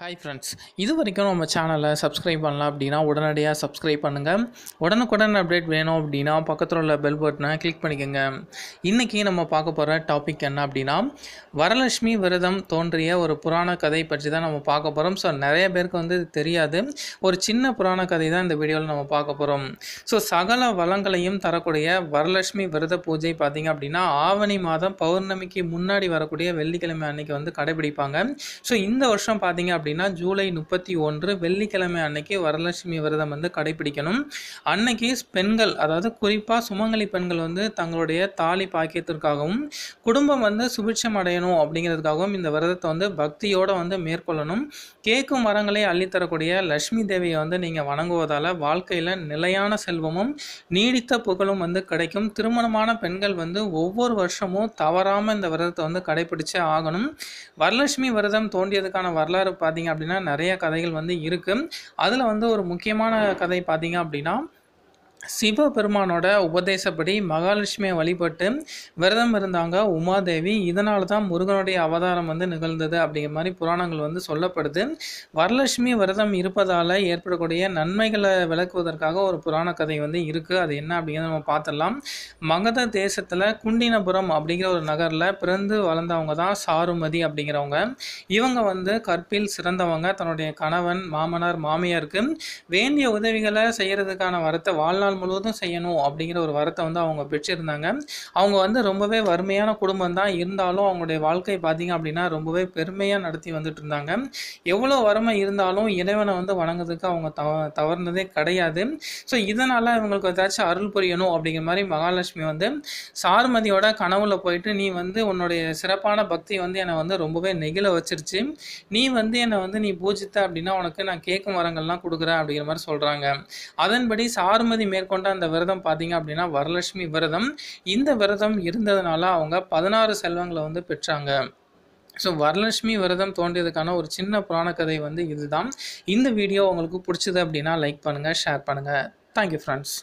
hi friends இது வரைக்கும் நம்ம சேனலை சப்ஸ்கிரைப் பண்ணலாம் அப்படின்னா உடனடியாக சப்ஸ்கிரைப் பண்ணுங்கள் உடனுக்குடன் அப்டேட் வேணும் அப்படின்னா பக்கத்தில் உள்ள பெல் பட்டனை கிளிக் பண்ணிக்கோங்க இன்றைக்கி நம்ம பார்க்க போகிற டாபிக் என்ன அப்படின்னா வரலட்சுமி விரதம் தோன்றிய ஒரு புராண கதை பற்றி தான் நம்ம பார்க்க போகிறோம் ஸோ நிறைய பேருக்கு வந்து தெரியாது ஒரு சின்ன புராண கதை தான் இந்த வீடியோவில் நம்ம பார்க்க போகிறோம் ஸோ சகல வளங்களையும் தரக்கூடிய வரலட்சுமி விரத பூஜை பார்த்திங்க அப்படின்னா ஆவணி மாதம் பௌர்ணமிக்கு முன்னாடி வரக்கூடிய வெள்ளிக்கிழமை அன்னைக்கு வந்து கடைபிடிப்பாங்க ஸோ இந்த வருஷம் பார்த்திங்க அப்படின்னா ஜூலை முப்பத்தி ஒன்று வெள்ளிக்கிழமை அன்னைக்கு வரலட்சுமி விரதம் வந்து கடைபிடிக்கணும் அன்னைக்கு பெண்கள் அதாவது குறிப்பாக சுமங்கலி பெண்கள் வந்து தங்களுடைய தாலி பாக்கியத்திற்காகவும் குடும்பம் வந்து சுபிட்சம் அடையணும் அப்படிங்கிறதுக்காகவும் இந்த விரதத்தை வந்து பக்தியோட வந்து மேற்கொள்ளணும் கேட்கும் மரங்களை அள்ளித்தரக்கூடிய லட்சுமி தேவியை வந்து நீங்கள் வணங்குவதால் வாழ்க்கையில் நிலையான செல்வமும் நீடித்த புகழும் வந்து கிடைக்கும் திருமணமான பெண்கள் வந்து ஒவ்வொரு வருஷமும் தவறாமல் இந்த விரதத்தை வந்து கடைபிடிச்சே ஆகணும் வரலட்சுமி விரதம் தோன்றியதுக்கான வரலாறு பார்த்தீங்கன்னா பார்த்தீங்க அப்படின்னா நிறைய கதைகள் வந்து இருக்குது அதில் வந்து ஒரு முக்கியமான கதை பார்த்தீங்க அப்படின்னா சிவபெருமானோட உபதேசப்படி மகாலட்சுமியை வழிபட்டு விரதம் இருந்தாங்க உமாதேவி இதனால தான் முருகனுடைய அவதாரம் வந்து நிகழ்ந்தது அப்படிங்கிற மாதிரி புராணங்கள் வந்து சொல்லப்படுது வரலட்சுமி விரதம் இருப்பதால் ஏற்படக்கூடிய நன்மைகளை விளக்குவதற்காக ஒரு புராண கதை வந்து இருக்குது அது என்ன அப்படிங்கிறத நம்ம பார்த்துடலாம் மகத தேசத்தில் குண்டினபுரம் அப்படிங்கிற ஒரு நகரில் பிறந்து வளர்ந்தவங்க தான் சாருமதி அப்படிங்கிறவங்க இவங்க வந்து கற்பில் சிறந்தவங்க தன்னுடைய கணவன் மாமனார் மாமியாருக்கு வேண்டிய உதவிகளை செய்கிறதுக்கான வரத்தை வாழ்நாள் வாழ்நாள் முழுவதும் செய்யணும் அப்படிங்கிற ஒரு வரத்தை வந்து அவங்க பெற்றிருந்தாங்க அவங்க வந்து ரொம்பவே வறுமையான குடும்பம் தான் இருந்தாலும் அவங்களுடைய வாழ்க்கை பார்த்தீங்க அப்படின்னா ரொம்பவே பெருமையாக நடத்தி வந்துட்டு இருந்தாங்க எவ்வளோ வறுமை இருந்தாலும் இறைவனை வந்து வணங்குறதுக்கு அவங்க தவ தவறுனதே கிடையாது ஸோ இதனால் இவங்களுக்கு ஏதாச்சும் அருள் புரியணும் அப்படிங்கிற மாதிரி மகாலட்சுமி வந்து சாருமதியோட கனவுல போயிட்டு நீ வந்து உன்னுடைய சிறப்பான பக்தி வந்து என்னை வந்து ரொம்பவே நெகிழ வச்சிருச்சு நீ வந்து என்னை வந்து நீ பூஜித்த அப்படின்னா உனக்கு நான் கேட்கும் வரங்கள்லாம் கொடுக்குறேன் அப்படிங்கிற மாதிரி சொல்கிறாங்க அதன்படி சாருமதி மேல் மேற்கொண்ட அந்த விரதம் பார்த்தீங்க அப்படின்னா வரலட்சுமி விரதம் இந்த விரதம் இருந்ததுனால அவங்க பதினாறு செல்வங்களை வந்து பெற்றாங்க ஸோ வரலட்சுமி விரதம் தோன்றியதுக்கான ஒரு சின்ன புராண கதை வந்து இதுதான் இந்த வீடியோ உங்களுக்கு பிடிச்சது அப்படின்னா லைக் பண்ணுங்கள் ஷேர் பண்ணுங்கள் தேங்க்யூ ஃப்ரெண்ட்ஸ்